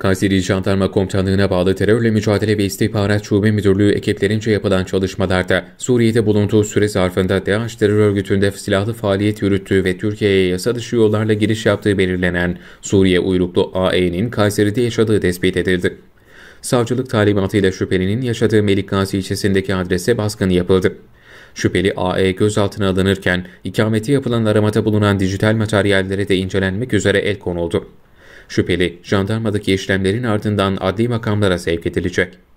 Kayseri Jandarma Komutanlığı'na bağlı Terörle Mücadele ve İstihbarat Şube Müdürlüğü ekiplerince yapılan çalışmalarda Suriye'de bulunduğu süre zarfında DAEŞ terör örgütünde silahlı faaliyet yürüttüğü ve Türkiye'ye yasa dışı yollarla giriş yaptığı belirlenen Suriye uyruklu AE'nin Kayseri'de yaşadığı tespit edildi. Savcılık talimatıyla şüphelinin yaşadığı Melik Gazi ilçesindeki adrese baskın yapıldı. Şüpheli AE gözaltına alınırken ikameti yapılan aramada bulunan dijital materyallere de incelenmek üzere el konuldu. Şüpheli jandarmadaki işlemlerin ardından adli makamlara sevk edilecek.